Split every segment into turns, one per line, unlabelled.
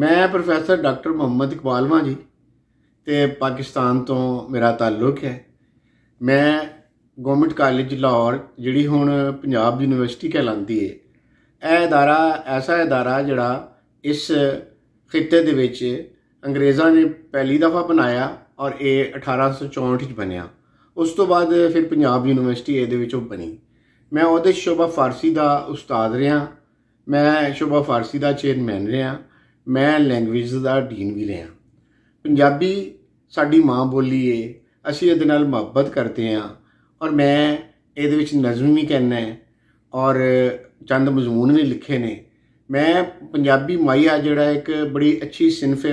ਮੈਂ professor doctor Muhammad Iqbal ਜੀ ਤੇ ਪਾਕਿਸਤਾਨ ਤੋਂ ਮੇਰਾ ਤਾਲੁਕ ਹੈ ਮੈਂ ਗਵਰਨਮੈਂਟ ਕਾਲਜ ਲਾਹੌਰ ਜਿਹੜੀ ਹੁਣ ਪੰਜਾਬ ਯੂਨੀਵਰਸਿਟੀ ਕਹਿੰਦੀ ਹੈ ਇਹ ادارہ ਐਸਾ ادارہ ਜਿਹੜਾ ਇਸ ਖਿੱਤੇ ਦੇ ਵਿੱਚ ਅੰਗਰੇਜ਼ਾਂ ਨੇ ਪਹਿਲੀ ਦਫਾ ਬਣਾਇਆ ਔਰ ਇਹ 1864 ਵਿੱਚ ਬਣਿਆ ਉਸ ਤੋਂ ਬਾਅਦ ਫਿਰ ਪੰਜਾਬ ਯੂਨੀਵਰਸਿਟੀ ਇਹਦੇ ਵਿੱਚੋਂ ਬਣੀ ਮੈਂ ਉਹਦੇ ਸ਼ੋਭਾ ਫਾਰਸੀ ਦਾ ਉਸਤਾਦ ਰਿਆਂ ਮੈਂ ਸ਼ੋਭਾ ਫਾਰਸੀ ਦਾ ਚੇਅਰਮੈਨ ਰਿਆਂ ਮੈਂ ਲੈਂਗੁਏਜ ਦਾ ਡੀਨ ਵੀ ਰਿਹਾ ਪੰਜਾਬੀ ਸਾਡੀ ਮਾਂ ਬੋਲੀ ਏ ਅਸੀਂ ਇਹਦੇ ਨਾਲ ਮੁਹੱਬਤ ਕਰਦੇ ਆਂ ਔਰ ਮੈਂ ਇਹਦੇ ਵਿੱਚ ਨਜ਼ਮ ਵੀ ਕਹਿਣਾ ਹੈ ਔਰ ਚੰਦ ਮਜ਼ਮੂਨ ਵੀ ਲਿਖੇ ਨੇ ਮੈਂ ਪੰਜਾਬੀ ਮਾਇਆ ਜਿਹੜਾ ਇੱਕ ਬੜੀ ਅੱਛੀ ਸਿਨਫੇ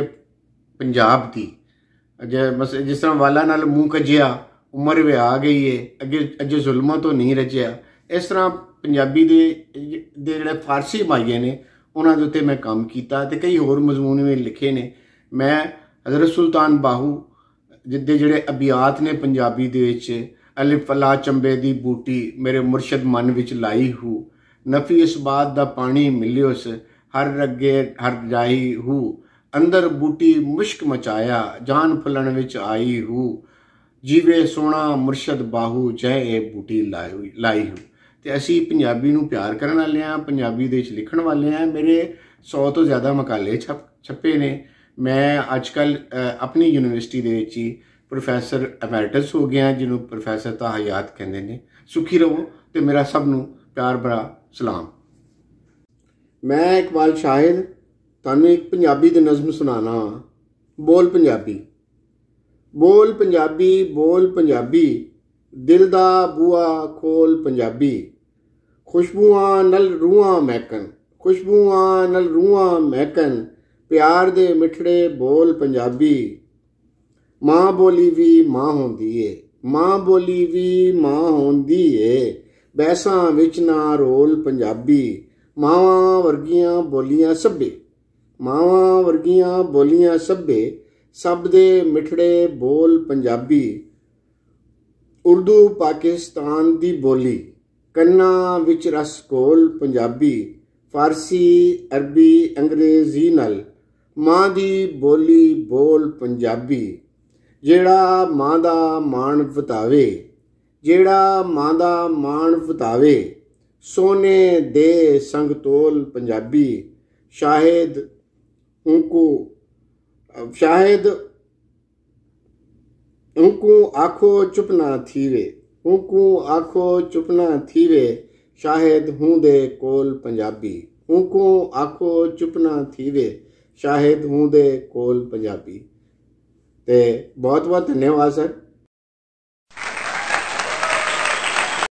ਪੰਜਾਬ ਦੀ ਜਿਸ ਤਰ੍ਹਾਂ ਵਾਲਾ ਨਾਲ ਮੂੰਹ ਕਜਿਆ ਉਮਰ ਵੀ ਆ ਗਈ ਏ ਅੱਗੇ ਅੱਗੇ ਜ਼ੁਲਮਾਂ ਤੋਂ ਨਹੀਂ ਰਜਿਆ ਇਸ ਤਰ੍ਹਾਂ ਪੰਜਾਬੀ ਦੇ ਦੇ ਜਿਹੜੇ ਫਾਰਸੀ ਮਾਈਏ ਨੇ ਉਹਨਾਂ ਦੇ ਉੱਤੇ ਮੈਂ ਕੰਮ ਕੀਤਾ ਤੇ ਕਈ ਹੋਰ ਮਜ਼ਮੂਨ ਵੀ ਲਿਖੇ ਨੇ ਮੈਂ ਹਜ਼ਰਤ ਸੁਲਤਾਨ ਬਾਹੂ ਜਿੱਦੇ ਜਿਹੜੇ ਅਬਿਆਤ ਨੇ ਪੰਜਾਬੀ ਦੇ ਵਿੱਚ ਅਲਿਫ ਲਾ ਚੰਬੇ ਦੀ ਬੂਟੀ ਮੇਰੇ ਮੁਰਸ਼ਿਦ ਮਨ ਵਿੱਚ ਲਾਈ ਹੂ ਨਫੀ ਇਸ ਬਾਤ ਦਾ ਪਾਣੀ ਮਿਲਿਓਸ ਹਰ ਰੱਗੇ ਹਰ ਜਾਈ ਹੂ ਅੰਦਰ ਬੂਟੀ ਮੁਸ਼ਕ ਮਚਾਇਆ ਜਾਨ ਫੁੱਲਣ ਵਿੱਚ ਆਈ ਹੂ ਜੀਵੇ ਸੋਣਾ ਮੁਰਸ਼ਦ ਬਾਹੂ ਜੈ ਇਹ ਬੂਟੀ ਲਾਈ ਲਾਈ ਹੂ ਤੇ ਅਸੀਂ ਪੰਜਾਬੀ ਨੂੰ ਪਿਆਰ ਕਰਨ ਵਾਲੇ ਆ ਪੰਜਾਬੀ ਦੇ ਵਿੱਚ ਲਿਖਣ ਵਾਲੇ ਆ ਮੇਰੇ 100 ਤੋਂ ਜ਼ਿਆਦਾ ਮਕਾਲੇ ਛਪੇ ਨੇ ਮੈਂ ਅੱਜਕੱਲ ਆਪਣੀ ਯੂਨੀਵਰਸਿਟੀ ਦੇ ਵਿੱਚ ਹੀ ਪ੍ਰੋਫੈਸਰ ਐਮੈਰਿਟਸ ਹੋ ਗਿਆ ਜਿਹਨੂੰ ਪ੍ਰੋਫੈਸਰ ਤਾਂ ਹਯਾਤ ਕਹਿੰਦੇ ਨੇ ਸੁਖੀ ਰਹੋ ਤੇ ਮੇਰਾ ਸਭ ਨੂੰ ਪਿਆਰ ਭਰਾ ਸਲਾਮ ਮੈਂ ਇਕਬਾਲ ਸ਼ਾਹਿਦ ਤੁਹਾਨੂੰ ਇੱਕ ਪੰਜਾਬੀ ਦੀ ਨਜ਼ਮ ਸੁਣਾਣਾ ਬੋਲ ਪੰਜਾਬੀ ਬੋਲ ਪੰਜਾਬੀ ਬੋਲ ਪੰਜਾਬੀ ਦਿਲ ਦਾ ਬੂਆ ਖੋਲ ਪੰਜਾਬੀ ਖੁਸ਼ਬੂਆਂ ਨਾਲ ਰੂਹਾਂ ਮਹਿਕਨ ਖੁਸ਼ਬੂਆਂ ਨਾਲ ਰੂਹਾਂ ਮਹਿਕਨ ਪਿਆਰ ਦੇ ਮਿੱਠੜੇ ਬੋਲ ਪੰਜਾਬੀ ਮਾਂ ਬੋਲੀ ਵੀ ਮਾਂ ਹੁੰਦੀ ਏ ਮਾਂ ਬੋਲੀ ਵੀ ਮਾਂ ਹੁੰਦੀ ਏ ਬੈਸਾਂ ਵਿੱਚ ਨਾ ਰੋਲ ਪੰਜਾਬੀ ਮਾਵਾਂ ਵਰਗੀਆਂ ਬੋਲੀਆਂ ਸਭੇ ਮਾਵਾਂ ਵਰਗੀਆਂ ਬੋਲੀਆਂ ਸਭੇ ਸਭ ਦੇ ਮਿੱਠੜੇ ਬੋਲ ਪੰਜਾਬੀ ਉਰਦੂ ਪਾਕਿਸਤਾਨ ਦੀ ਬੋਲੀ ਕੰਨਾਂ ਵਿੱਚ ਰਸ ਕੋਲ ਪੰਜਾਬੀ ਫਾਰਸੀ ਅਰਬੀ ਅੰਗਰੇਜ਼ੀ ਨਾਲ ਮਾਂ ਦੀ ਬੋਲੀ ਬੋਲ ਪੰਜਾਬੀ ਜਿਹੜਾ ਮਾਂ ਦਾ ਮਾਣ ਵਧਾਵੇ ਜਿਹੜਾ ਮਾਂ ਦਾ ਮਾਣ ਵਧਾਵੇ ਸੋਨੇ ਦੇ ਸੰਗ ਤੋਲ ਪੰਜਾਬੀ ਸ਼ਾਹਿਦ ਉਨਕੋ ਸ਼ਾਹਿਦ ਉਨਕੋ ਆਖੋ ਚੁਪਨਾ ਥੀਵੇ ਉਨਕੋ ਆਖੋ ਚੁਪਨਾ ਥੀਵੇ ਸ਼ਾਹਿਦ ਹੁੰਦੇ ਕੋਲ ਪੰਜਾਬੀ ਉਨਕੋ ਆਖੋ ਚੁਪਨਾ ਥੀਵੇ ਸ਼ਾਹਿਦ ਹੁੰਦੇ ਕੋਲ ਪੰਜਾਬੀ ਤੇ ਬਹੁਤ ਬਹੁਤ ਧੰਨਵਾਦ ਸਰ